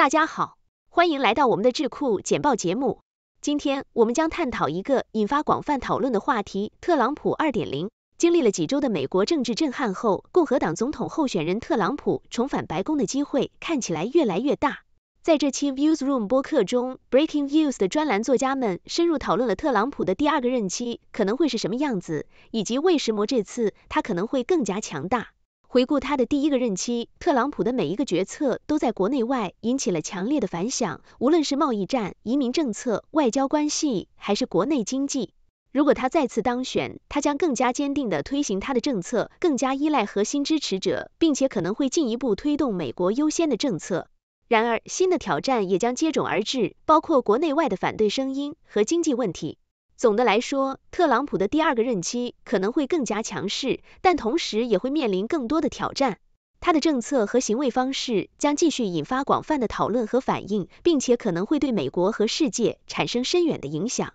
大家好，欢迎来到我们的智库简报节目。今天我们将探讨一个引发广泛讨论的话题——特朗普2.0。经历了几周的美国政治震撼后，共和党总统候选人特朗普重返白宫的机会看起来越来越大。在这期 Views Room 播客中，Breaking Views 的专栏作家们深入讨论了特朗普的第二个任期可能会是什么样子，以及为什么这次他可能会更加强大。回顾他的第一个任期，特朗普的每一个决策都在国内外引起了强烈的反响，无论是贸易战、移民政策、外交关系，还是国内经济。如果他再次当选，他将更加坚定地推行他的政策，更加依赖核心支持者，并且可能会进一步推动“美国优先”的政策。然而，新的挑战也将接踵而至，包括国内外的反对声音和经济问题。总的来说，特朗普的第二个任期可能会更加强势，但同时也会面临更多的挑战。他的政策和行为方式将继续引发广泛的讨论和反应，并且可能会对美国和世界产生深远的影响。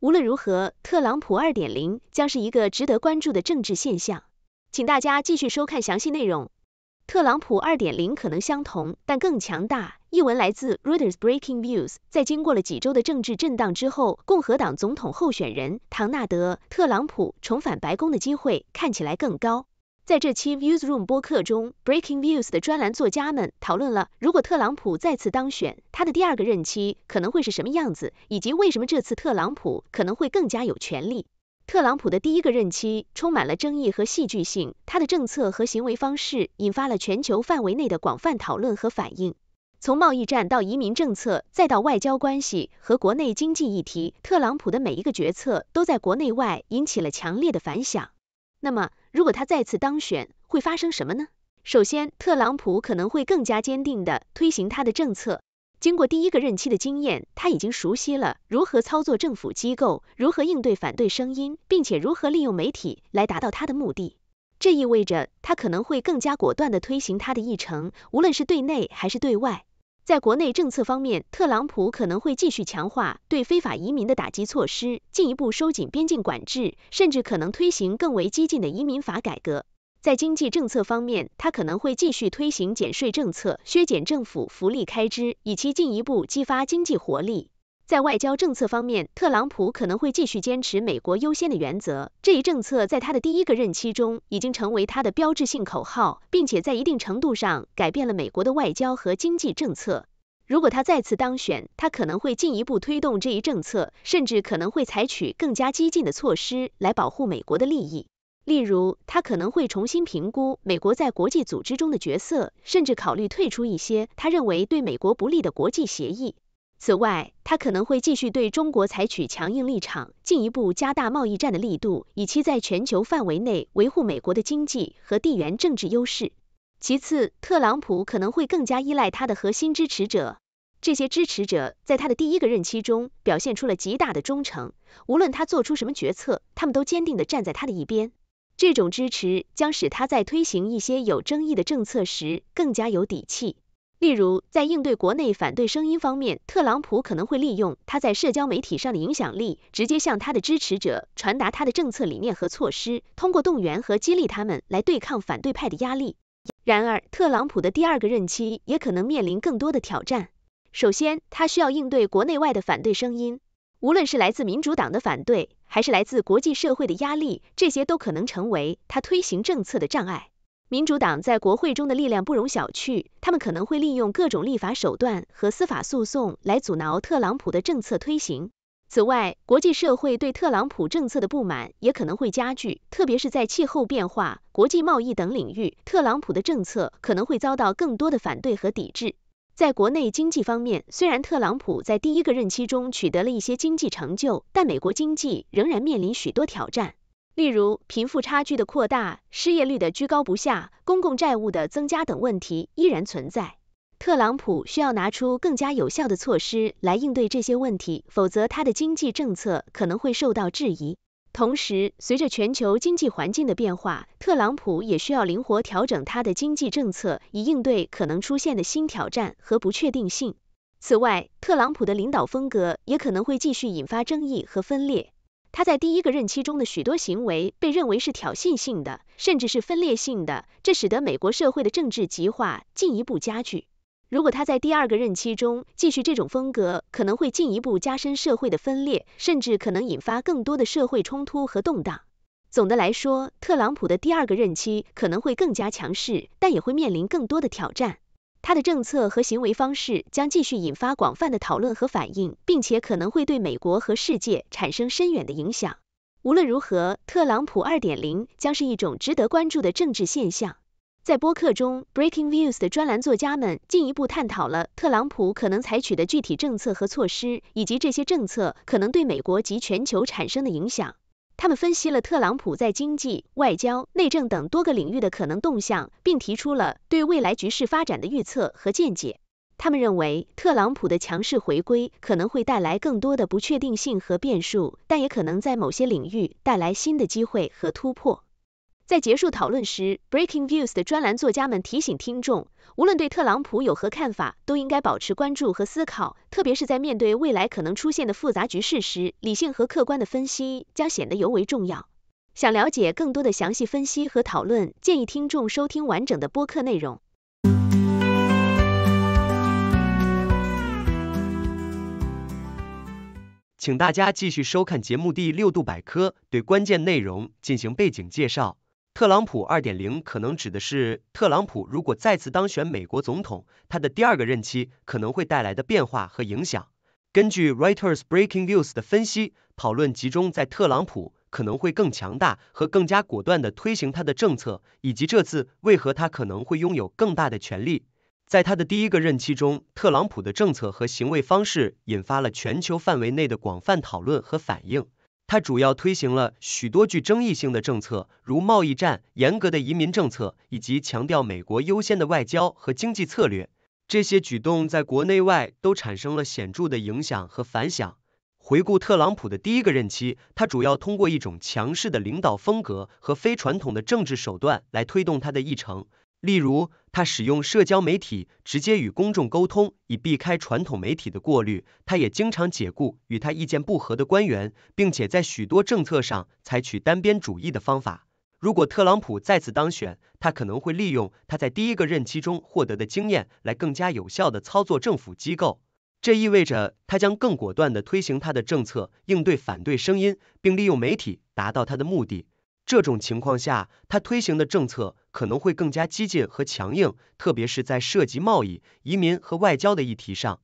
无论如何，特朗普二点零将是一个值得关注的政治现象。请大家继续收看详细内容。特朗普2.0可能相同，但更强大。译文来自 Reuters Breaking Views。在经过了几周的政治震荡之后，共和党总统候选人唐纳德·特朗普重返白宫的机会看起来更高。在这期 v i e w s r o o m 播客中，Breaking Views 的专栏作家们讨论了如果特朗普再次当选，他的第二个任期可能会是什么样子，以及为什么这次特朗普可能会更加有权力。特朗普的第一个任期充满了争议和戏剧性，他的政策和行为方式引发了全球范围内的广泛讨论和反应。从贸易战到移民政策，再到外交关系和国内经济议题，特朗普的每一个决策都在国内外引起了强烈的反响。那么，如果他再次当选，会发生什么呢？首先，特朗普可能会更加坚定地推行他的政策。经过第一个任期的经验，他已经熟悉了如何操作政府机构，如何应对反对声音，并且如何利用媒体来达到他的目的。这意味着他可能会更加果断地推行他的议程，无论是对内还是对外。在国内政策方面，特朗普可能会继续强化对非法移民的打击措施，进一步收紧边境管制，甚至可能推行更为激进的移民法改革。在经济政策方面，他可能会继续推行减税政策，削减政府福利开支，以期进一步激发经济活力。在外交政策方面，特朗普可能会继续坚持“美国优先”的原则，这一政策在他的第一个任期中已经成为他的标志性口号，并且在一定程度上改变了美国的外交和经济政策。如果他再次当选，他可能会进一步推动这一政策，甚至可能会采取更加激进的措施来保护美国的利益。例如，他可能会重新评估美国在国际组织中的角色，甚至考虑退出一些他认为对美国不利的国际协议。此外，他可能会继续对中国采取强硬立场，进一步加大贸易战的力度，以期在全球范围内维护美国的经济和地缘政治优势。其次，特朗普可能会更加依赖他的核心支持者，这些支持者在他的第一个任期中表现出了极大的忠诚，无论他做出什么决策，他们都坚定地站在他的一边。这种支持将使他在推行一些有争议的政策时更加有底气。例如，在应对国内反对声音方面，特朗普可能会利用他在社交媒体上的影响力，直接向他的支持者传达他的政策理念和措施，通过动员和激励他们来对抗反对派的压力。然而，特朗普的第二个任期也可能面临更多的挑战。首先，他需要应对国内外的反对声音，无论是来自民主党的反对。还是来自国际社会的压力，这些都可能成为他推行政策的障碍。民主党在国会中的力量不容小觑，他们可能会利用各种立法手段和司法诉讼来阻挠特朗普的政策推行。此外，国际社会对特朗普政策的不满也可能会加剧，特别是在气候变化、国际贸易等领域，特朗普的政策可能会遭到更多的反对和抵制。在国内经济方面，虽然特朗普在第一个任期中取得了一些经济成就，但美国经济仍然面临许多挑战，例如贫富差距的扩大、失业率的居高不下、公共债务的增加等问题依然存在。特朗普需要拿出更加有效的措施来应对这些问题，否则他的经济政策可能会受到质疑。同时，随着全球经济环境的变化，特朗普也需要灵活调整他的经济政策，以应对可能出现的新挑战和不确定性。此外，特朗普的领导风格也可能会继续引发争议和分裂。他在第一个任期中的许多行为被认为是挑衅性的，甚至是分裂性的，这使得美国社会的政治极化进一步加剧。如果他在第二个任期中继续这种风格，可能会进一步加深社会的分裂，甚至可能引发更多的社会冲突和动荡。总的来说，特朗普的第二个任期可能会更加强势，但也会面临更多的挑战。他的政策和行为方式将继续引发广泛的讨论和反应，并且可能会对美国和世界产生深远的影响。无论如何，特朗普2.0将是一种值得关注的政治现象。在播客中，Breaking Views 的专栏作家们进一步探讨了特朗普可能采取的具体政策和措施，以及这些政策可能对美国及全球产生的影响。他们分析了特朗普在经济、外交、内政等多个领域的可能动向，并提出了对未来局势发展的预测和见解。他们认为，特朗普的强势回归可能会带来更多的不确定性和变数，但也可能在某些领域带来新的机会和突破。在结束讨论时，Breaking Views 的专栏作家们提醒听众，无论对特朗普有何看法，都应该保持关注和思考，特别是在面对未来可能出现的复杂局势时，理性和客观的分析将显得尤为重要。想了解更多的详细分析和讨论，建议听众收听完整的播客内容。请大家继续收看节目《第六度百科》，对关键内容进行背景介绍。特朗普二点零可能指的是特朗普如果再次当选美国总统，他的第二个任期可能会带来的变化和影响。根据 Reuters Breaking News 的分析，讨论集中在特朗普可能会更强大和更加果断地推行他的政策，以及这次为何他可能会拥有更大的权力。在他的第一个任期中，特朗普的政策和行为方式引发了全球范围内的广泛讨论和反应。他主要推行了许多具争议性的政策，如贸易战、严格的移民政策以及强调美国优先的外交和经济策略。这些举动在国内外都产生了显著的影响和反响。回顾特朗普的第一个任期，他主要通过一种强势的领导风格和非传统的政治手段来推动他的议程。例如，他使用社交媒体直接与公众沟通，以避开传统媒体的过滤。他也经常解雇与他意见不合的官员，并且在许多政策上采取单边主义的方法。如果特朗普再次当选，他可能会利用他在第一个任期中获得的经验，来更加有效地操作政府机构。这意味着他将更果断地推行他的政策，应对反对声音，并利用媒体达到他的目的。这种情况下，他推行的政策可能会更加激进和强硬，特别是在涉及贸易、移民和外交的议题上。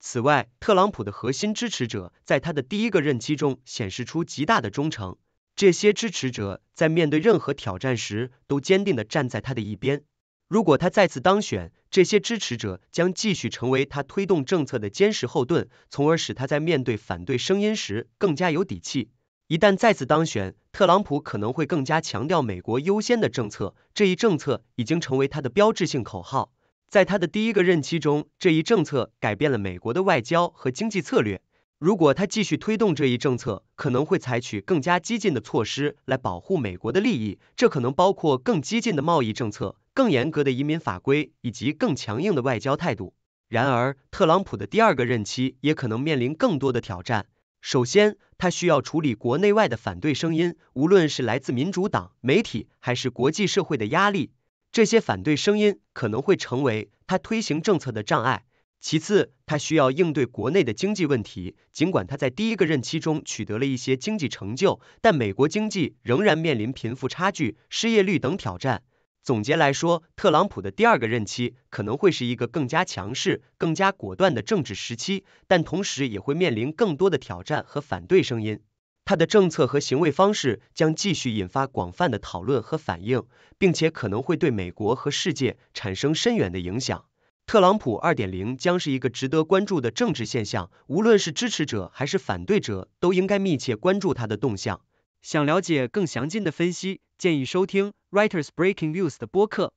此外，特朗普的核心支持者在他的第一个任期中显示出极大的忠诚，这些支持者在面对任何挑战时都坚定地站在他的一边。如果他再次当选，这些支持者将继续成为他推动政策的坚实后盾，从而使他在面对反对声音时更加有底气。一旦再次当选，特朗普可能会更加强调“美国优先”的政策，这一政策已经成为他的标志性口号。在他的第一个任期中，这一政策改变了美国的外交和经济策略。如果他继续推动这一政策，可能会采取更加激进的措施来保护美国的利益，这可能包括更激进的贸易政策、更严格的移民法规以及更强硬的外交态度。然而，特朗普的第二个任期也可能面临更多的挑战。首先，他需要处理国内外的反对声音，无论是来自民主党、媒体还是国际社会的压力，这些反对声音可能会成为他推行政策的障碍。其次，他需要应对国内的经济问题，尽管他在第一个任期中取得了一些经济成就，但美国经济仍然面临贫富差距、失业率等挑战。总结来说，特朗普的第二个任期可能会是一个更加强势、更加果断的政治时期，但同时也会面临更多的挑战和反对声音。他的政策和行为方式将继续引发广泛的讨论和反应，并且可能会对美国和世界产生深远的影响。特朗普二点零将是一个值得关注的政治现象，无论是支持者还是反对者都应该密切关注他的动向。想了解更详尽的分析，建议收听 Writers Breaking News 的播客。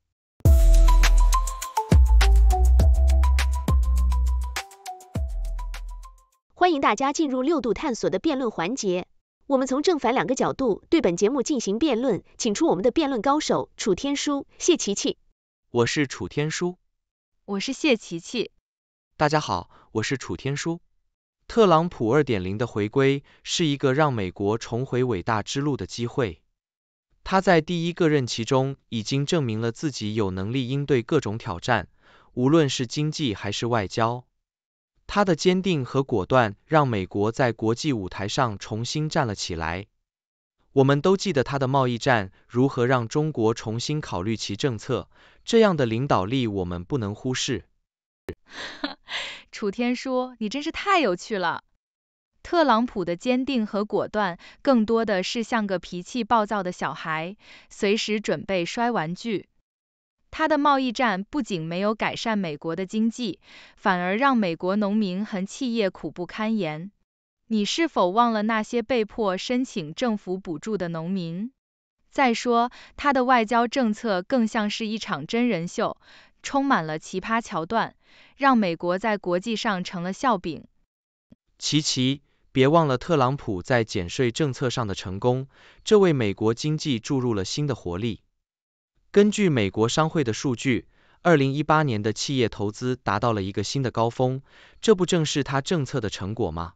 欢迎大家进入六度探索的辩论环节，我们从正反两个角度对本节目进行辩论，请出我们的辩论高手楚天舒、谢琪琪。我是楚天舒。我是谢琪琪。大家好，我是楚天舒。特朗普二点零的回归是一个让美国重回伟大之路的机会。他在第一个任期中已经证明了自己有能力应对各种挑战，无论是经济还是外交。他的坚定和果断让美国在国际舞台上重新站了起来。我们都记得他的贸易战如何让中国重新考虑其政策，这样的领导力我们不能忽视。哈 楚天舒，你真是太有趣了。特朗普的坚定和果断，更多的是像个脾气暴躁的小孩，随时准备摔玩具。他的贸易战不仅没有改善美国的经济，反而让美国农民和企业苦不堪言。你是否忘了那些被迫申请政府补助的农民？再说，他的外交政策更像是一场真人秀，充满了奇葩桥段。让美国在国际上成了笑柄。琪琪，别忘了特朗普在减税政策上的成功，这为美国经济注入了新的活力。根据美国商会的数据，二零一八年的企业投资达到了一个新的高峰，这不正是他政策的成果吗？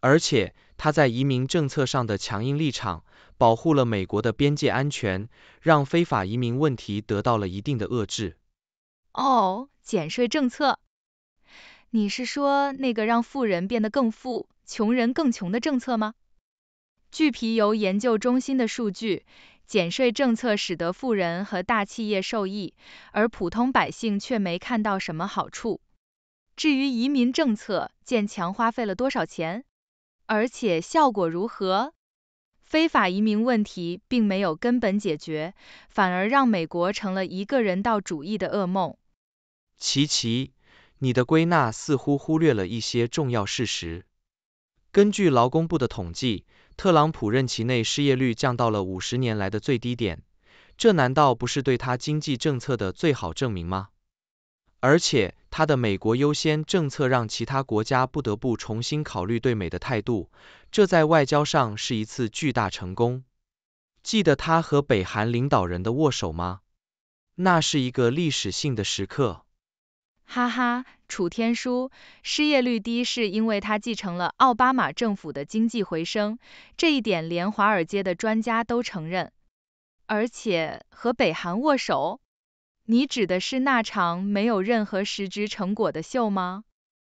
而且他在移民政策上的强硬立场，保护了美国的边界安全，让非法移民问题得到了一定的遏制。哦。减税政策，你是说那个让富人变得更富、穷人更穷的政策吗？据皮尤研究中心的数据，减税政策使得富人和大企业受益，而普通百姓却没看到什么好处。至于移民政策，建强花费了多少钱？而且效果如何？非法移民问题并没有根本解决，反而让美国成了一个人道主义的噩梦。琪琪，你的归纳似乎忽略了一些重要事实。根据劳工部的统计，特朗普任期内失业率降到了五十年来的最低点，这难道不是对他经济政策的最好证明吗？而且，他的“美国优先”政策让其他国家不得不重新考虑对美的态度，这在外交上是一次巨大成功。记得他和北韩领导人的握手吗？那是一个历史性的时刻。哈哈，楚天舒，失业率低是因为他继承了奥巴马政府的经济回升，这一点连华尔街的专家都承认。而且和北韩握手？你指的是那场没有任何实质成果的秀吗？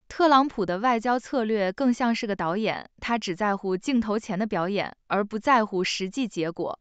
特朗普的外交策略更像是个导演，他只在乎镜头前的表演，而不在乎实际结果。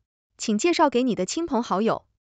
请介绍给你的亲朋好友。